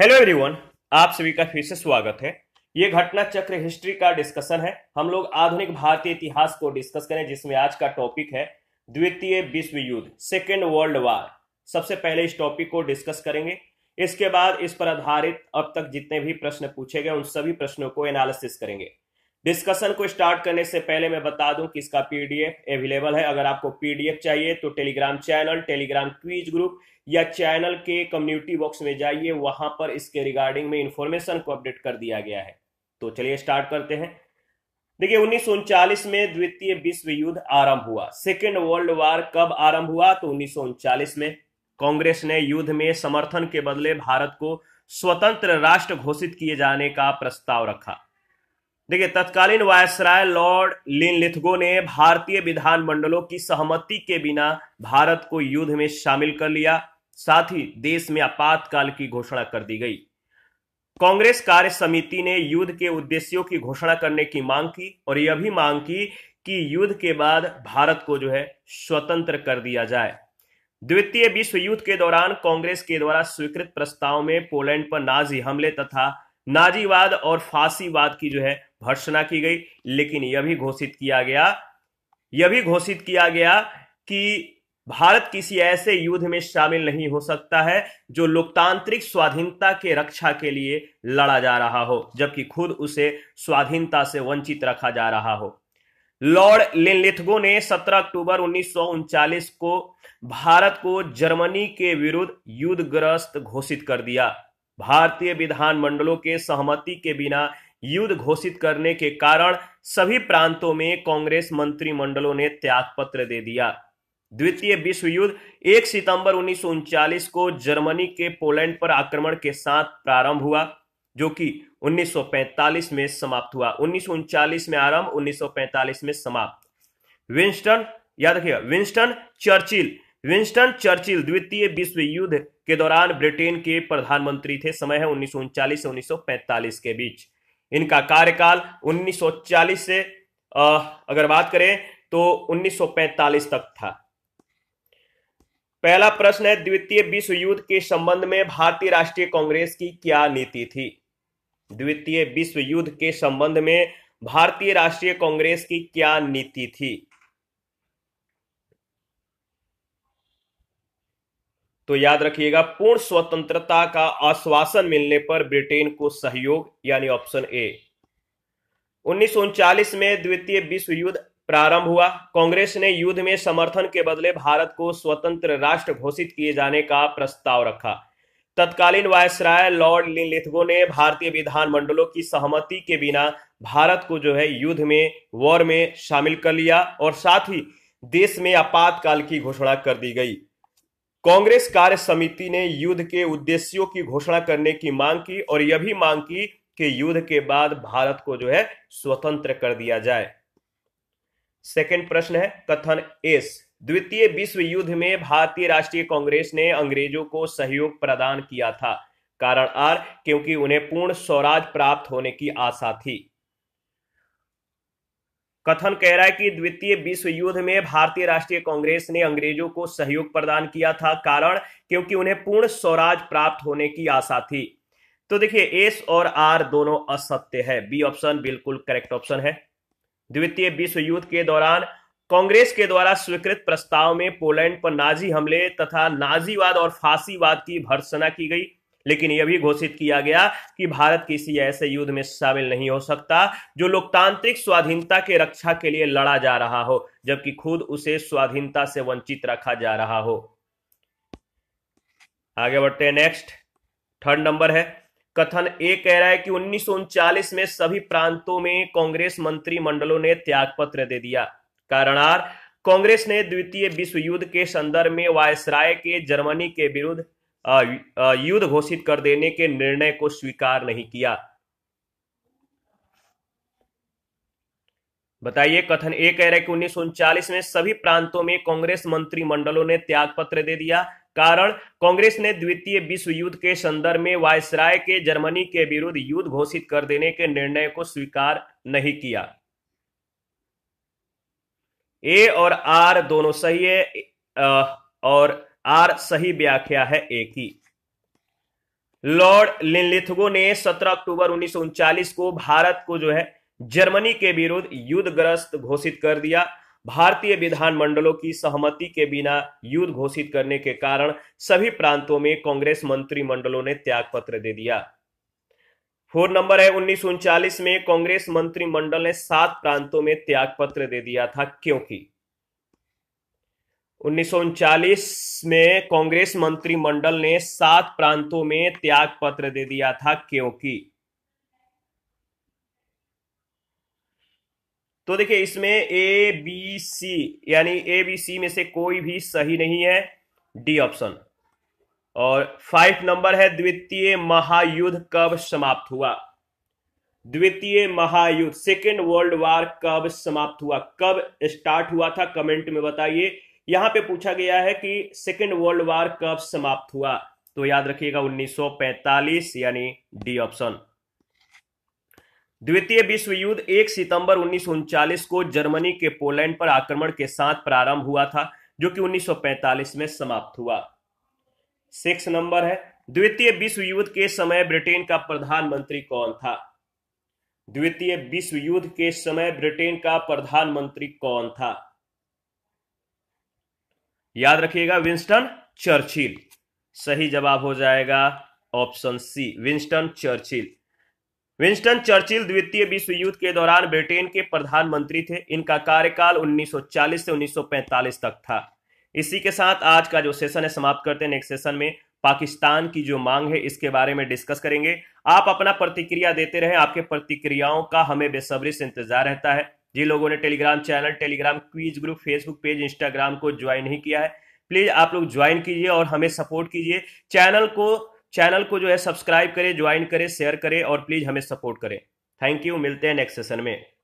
hello everyone आप सभी का फिर से स्वागत है ये घटना चक्र हिस्ट्री का डिस्कशन है हम लोग आधुनिक भारतीय इतिहास को डिस्कस करें जिसमें आज का टॉपिक है द्वितीय विश्व युद्ध सेकेंड वर्ल्ड वार सबसे पहले इस टॉपिक को डिस्कस करेंगे इसके बाद इस पर आधारित अब तक जितने भी प्रश्न पूछे गए उन सभी प्रश्नों को एनालिसिस करेंगे डिस्कशन को स्टार्ट करने से पहले मैं बता दूं कि इसका पीडीएफ अवेलेबल है अगर आपको पीडीएफ चाहिए तो Telegram channel Telegram quiz group या चैनल के कम्युनिटी बॉक्स में जाइए वहां पर इसके रिगार्डिंग में इंफॉर्मेशन को अपडेट कर दिया गया है तो चलिए स्टार्ट करते हैं देखिए उन्नीस में द्वितीय विश्व युद्ध आरंभ हुआ सेकेंड वर्ल्ड वॉर कब आरंभ हुआ तो उन्नीस में कांग्रेस ने युद्ध में समर्थन के बदले भारत को स्वतंत्र राष्ट्र घोषित किए जाने का प्रस्ताव रखा देखिए तत्कालीन वायसराय लॉर्ड लिनलिथगो ने भारतीय विधानमंडलों की सहमति के बिना भारत को युद्ध में शामिल कर लिया साथ ही देश में आपातकाल की घोषणा कर दी गई कांग्रेस कार्य समिति ने युद्ध के उद्देश्यों की घोषणा करने की मांग की और यह भी मांग की कि युद्ध के बाद भारत को जो है स्वतंत्र कर दिया जाए द्वितीय विश्व युद्ध के दौरान कांग्रेस के द्वारा स्वीकृत प्रस्ताव में पोलैंड पर नाजी हमले तथा नाजीवाद और फांसीवाद की जो है भर्सना की गई लेकिन यह भी घोषित किया गया यह भी घोषित किया गया कि भारत किसी ऐसे युद्ध में शामिल नहीं हो सकता है जो लोकतांत्रिक स्वाधीनता के रक्षा के लिए लड़ा जा रहा हो जबकि खुद उसे स्वाधीनता से वंचित रखा जा रहा हो लॉर्ड लिनलिथगो ने 17 अक्टूबर उन्नीस को भारत को जर्मनी के विरुद्ध युद्धग्रस्त घोषित कर दिया भारतीय विधानमंडलों के सहमति के बिना युद्ध घोषित करने के कारण सभी प्रांतों में कांग्रेस मंत्रिमंडलों ने त्यागपत्र दे दिया द्वितीय विश्व युद्ध 1 सितंबर उन्नीस को जर्मनी के पोलैंड पर आक्रमण के साथ प्रारंभ हुआ जो कि 1945 में समाप्त हुआ उन्नीस में आरंभ 1945 में समाप्त विंस्टन याद रखिएगा विंस्टन चर्चिल विंस्टन चर्चिल द्वितीय विश्व युद्ध के दौरान ब्रिटेन के प्रधानमंत्री थे समय है उन्नीस से उन्नीस के बीच इनका कार्यकाल 1940 से अगर बात करें तो 1945 तक था पहला प्रश्न है द्वितीय विश्व युद्ध के संबंध में भारतीय राष्ट्रीय कांग्रेस की क्या नीति थी द्वितीय विश्व युद्ध के संबंध में भारतीय राष्ट्रीय कांग्रेस की क्या नीति थी तो याद रखिएगा पूर्ण स्वतंत्रता का आश्वासन मिलने पर ब्रिटेन को सहयोग यानी ऑप्शन ए उन्नीस में द्वितीय विश्व युद्ध प्रारंभ हुआ कांग्रेस ने युद्ध में समर्थन के बदले भारत को स्वतंत्र राष्ट्र घोषित किए जाने का प्रस्ताव रखा तत्कालीन वायसराय लॉर्ड लिथगो ने भारतीय विधानमंडलों की सहमति के बिना भारत को जो है युद्ध में वॉर में शामिल कर लिया और साथ ही देश में आपातकाल की घोषणा कर दी गई कांग्रेस कार्य समिति ने युद्ध के उद्देश्यों की घोषणा करने की मांग की और यह भी मांग की कि युद्ध के बाद भारत को जो है स्वतंत्र कर दिया जाए सेकंड प्रश्न है कथन एस द्वितीय विश्व युद्ध में भारतीय राष्ट्रीय कांग्रेस ने अंग्रेजों को सहयोग प्रदान किया था कारण आर क्योंकि उन्हें पूर्ण स्वराज प्राप्त होने की आशा थी कथन कह रहा है कि द्वितीय विश्व युद्ध में भारतीय राष्ट्रीय कांग्रेस ने अंग्रेजों को सहयोग प्रदान किया था कारण क्योंकि उन्हें पूर्ण स्वराज प्राप्त होने की आशा थी तो देखिए एस और आर दोनों असत्य है बी ऑप्शन बिल्कुल करेक्ट ऑप्शन है द्वितीय विश्व युद्ध के दौरान कांग्रेस के द्वारा स्वीकृत प्रस्ताव में पोलैंड पर नाजी हमले तथा नाजीवाद और फांसीवाद की भर्सना की गई लेकिन यह भी घोषित किया गया कि भारत किसी ऐसे युद्ध में शामिल नहीं हो सकता जो लोकतांत्रिक स्वाधीनता के रक्षा के लिए लड़ा जा रहा हो जबकि खुद उसे स्वाधीनता से वंचित रखा जा रहा हो आगे बढ़ते हैं नेक्स्ट थर्ड नंबर है कथन ए कह रहा है कि उन्नीस में सभी प्रांतों में कांग्रेस मंत्रिमंडलों ने त्यागपत्र दे दिया कारणार कांग्रेस ने द्वितीय विश्व युद्ध के संदर्भ में वायसराय के जर्मनी के विरुद्ध युद्ध घोषित कर देने के निर्णय को स्वीकार नहीं किया बताइए कथन ए कह रहा है कि उन्नीस में सभी प्रांतों में कांग्रेस मंत्रिमंडलों ने त्याग पत्र दे दिया कारण कांग्रेस ने द्वितीय विश्व युद्ध के संदर्भ में वायसराय के जर्मनी के विरुद्ध युद्ध घोषित कर देने के निर्णय को स्वीकार नहीं किया ए और आर दोनों सही है और आर सही व्याख्या है एक ही लॉर्ड लिनलिथगो ने 17 अक्टूबर उन्नीस को भारत को जो है जर्मनी के विरुद्ध युद्धग्रस्त घोषित कर दिया भारतीय विधानमंडलों की सहमति के बिना युद्ध घोषित करने के कारण सभी प्रांतों में कांग्रेस मंत्रिमंडलों ने त्याग पत्र दे दिया फोर नंबर है उन्नीस में कांग्रेस मंत्रिमंडल ने सात प्रांतों में त्याग पत्र दे दिया था क्योंकि उन्नीस में कांग्रेस मंत्रिमंडल ने सात प्रांतों में त्याग पत्र दे दिया था क्योंकि तो देखिए इसमें ए बी सी यानी ए बी सी में से कोई भी सही नहीं है डी ऑप्शन और फाइव नंबर है द्वितीय महायुद्ध कब समाप्त हुआ द्वितीय महायुद्ध सेकेंड वर्ल्ड वार कब समाप्त हुआ कब स्टार्ट हुआ था कमेंट में बताइए यहां पे पूछा गया है कि सेकेंड वर्ल्ड वार कब समाप्त हुआ तो याद रखिएगा 1945 यानी डी ऑप्शन द्वितीय विश्व युद्ध 1 सितंबर उन्नीस को जर्मनी के पोलैंड पर आक्रमण के साथ प्रारंभ हुआ था जो कि 1945 में समाप्त हुआ सिक्स नंबर है द्वितीय विश्व युद्ध के समय ब्रिटेन का प्रधानमंत्री कौन था द्वितीय विश्व युद्ध के समय ब्रिटेन का प्रधानमंत्री कौन था याद रखिएगा विंस्टन चर्चिल सही जवाब हो जाएगा option C Winston Churchill Winston Churchill द्वितीय विश्व युद्ध के दौरान ब्रिटेन के प्रधानमंत्री थे इनका कार्यकाल 1940 से 1945 तक था इसी के साथ आज का जो सेशन है समाप्त करते हैं नेक्स्ट सेशन में पाकिस्तान की जो मांग है इसके बारे में डिस्कस करेंगे आप अपना प्रतिक्रिया देते रहें आपके प्रतिक्रियाओं का हमें बेसब्री से इंतजार रहता है जिन लोगों ने Telegram channel Telegram quiz group Facebook page Instagram को ज्वाइन नहीं किया है प्लीज आप लोग ज्वाइन कीजिए और हमें सपोर्ट कीजिए चैनल को चैनल को जो है सब्सक्राइब करें ज्वाइन करें शेयर करें और प्लीज हमें सपोर्ट करें थैंक यू मिलते हैं नेक्स्ट सेशन में